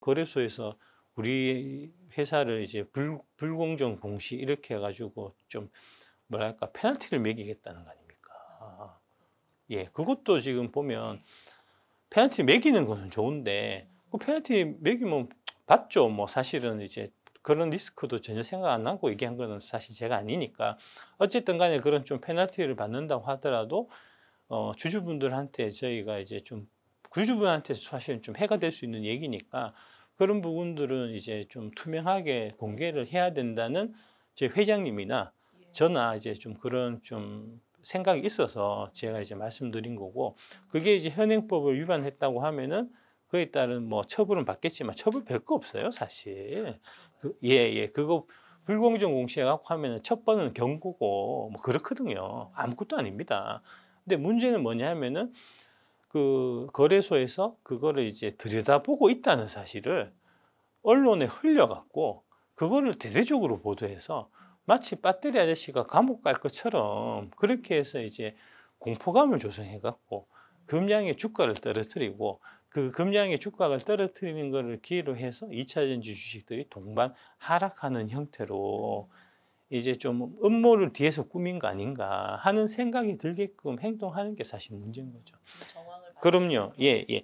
거래소에서 우리 회사를 이제 불, 불공정 공시 이렇게 해가지고 좀 뭐랄까 페널티를 매기겠다는 거 아닙니까? 예, 그것도 지금 보면 페널티 매기는 거는 좋은데 그 페널티 매기면 받죠. 뭐 사실은 이제 그런 리스크도 전혀 생각 안 하고 얘기한 거는 사실 제가 아니니까 어쨌든 간에 그런 좀 페널티를 받는다고 하더라도 어, 주주분들한테 저희가 이제 좀 구주부한테 사실 좀 해가 될 수 있는 얘기니까 그런 부분들은 이제 좀 투명하게 공개를 해야 된다는 제 회장님이나 예. 저나 이제 좀 그런 좀 생각이 있어서 제가 이제 말씀드린 거고 그게 이제 현행법을 위반했다고 하면은 그에 따른 뭐 처벌은 받겠지만 처벌 별거 없어요 사실 예예 그, 예, 그거 불공정 공시해 갖고 하면은 첫 번은 경고고 뭐 그렇거든요 아무것도 아닙니다 근데 문제는 뭐냐 하면은 그 거래소에서 그거를 이제 들여다보고 있다는 사실을 언론에 흘려갖고 그거를 대대적으로 보도해서 마치 배터리 아저씨가 감옥 갈 것처럼 그렇게 해서 이제 공포감을 조성해갖고 금량의 주가를 떨어뜨리고 그금량의 주가를 떨어뜨리는 것을 기회로 해서 2차전지 주식들이 동반 하락하는 형태로 이제 좀 음모를 뒤에서 꾸민 거 아닌가 하는 생각이 들게끔 행동하는 게 사실 문제인 거죠. 그렇죠. 그럼요. 예, 예.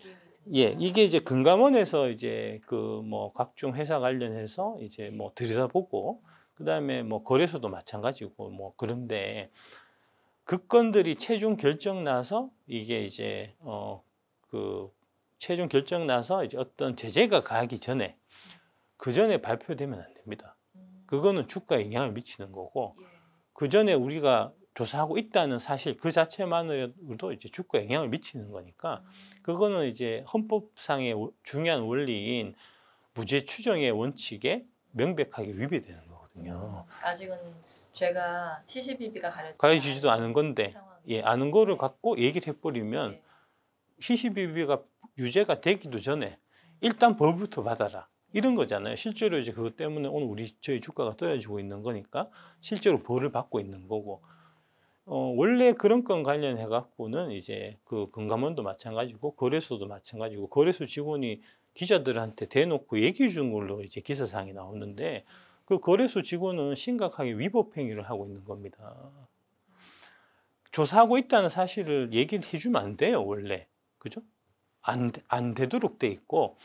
예, 아. 이게 이제 금감원에서 이제 그 뭐 각종 회사 관련해서 이제 뭐 들여다보고 그다음에 뭐 거래소도 마찬가지고 뭐 그런데 그 건들이 최종 결정 나서 이게 이제 어 그 최종 결정 나서 이제 어떤 제재가 가기 전에 그 전에 발표되면 안 됩니다. 음. 그거는 주가에 영향을 미치는 거고 예. 그 전에 우리가 조사하고 있다는 사실 그 자체만으로도 이제 주가 영향을 미치는 거니까 그거는 이제 헌법상의 중요한 원리인 무죄 추정의 원칙에 명백하게 위배되는 거거든요. 아직은 죄가 시시비비가 가려지지, 가려지지도 않은 건데 그 상황이. 예 아는 거를 갖고 얘기를 해버리면 네. 시시비비가 유죄가 되기도 전에 일단 벌부터 받아라 이런 거잖아요. 실제로 이제 그것 때문에 오늘 우리 저희 주가가 떨어지고 있는 거니까 실제로 벌을 받고 있는 거고. 어, 원래 그런 건 관련해 갖고는 이제 그 금감원도 마찬가지고 거래소도 마찬가지고 거래소 직원이 기자들한테 대놓고 얘기해 준 걸로 이제 기사상이 나오는데 그 거래소 직원은 심각하게 위법 행위를 하고 있는 겁니다. 조사하고 있다는 사실을 얘기를 해주면 안 돼요 원래 그죠? 안, 안 되도록 돼 있고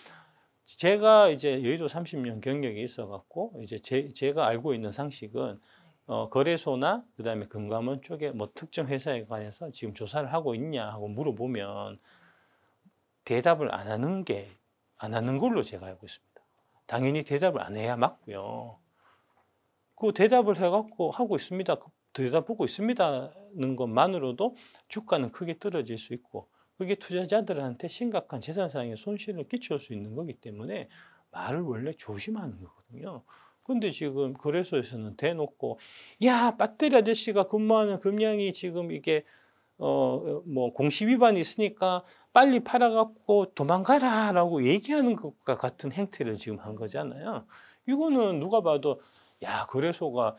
제가 이제 여의도 30년 경력이 있어 갖고 이제 제, 제가 알고 있는 상식은 어, 거래소나 그다음에 금감원 쪽에 뭐 특정 회사에 관해서 지금 조사를 하고 있냐 하고 물어보면 대답을 안 하는 게 안 하는 걸로 제가 알고 있습니다. 당연히 대답을 안 해야 맞고요. 그 대답을 해갖고 하고 있습니다. 그 대답 보고 있습니다는 것만으로도 주가는 크게 떨어질 수 있고 그게 투자자들한테 심각한 재산상의 손실을 끼칠 수 있는 거기 때문에 말을 원래 조심하는 거거든요. 근데 지금 거래소에서는 대놓고 야 배터리 아저씨가 근무하는 금량이 지금 이게 어 뭐 공시 위반이 있으니까 빨리 팔아갖고 도망가라라고 얘기하는 것과 같은 행태를 지금 한 거잖아요. 이거는 누가 봐도 야 거래소가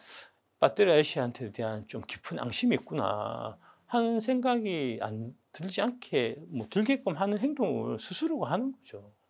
배터리 아저씨한테 대한 좀 깊은 앙심이 있구나 하는 생각이 안 들지 않게 뭐 들게끔 하는 행동을 스스로가 하는 거죠.